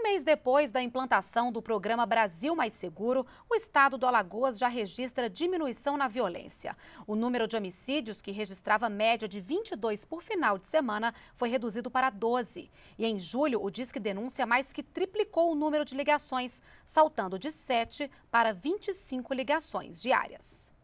Um mês depois da implantação do programa Brasil Mais Seguro, o estado do Alagoas já registra diminuição na violência. O número de homicídios, que registrava média de 22 por final de semana, foi reduzido para 12. E em julho, o Disque Denúncia mais que triplicou o número de ligações, saltando de 7 para 25 ligações diárias.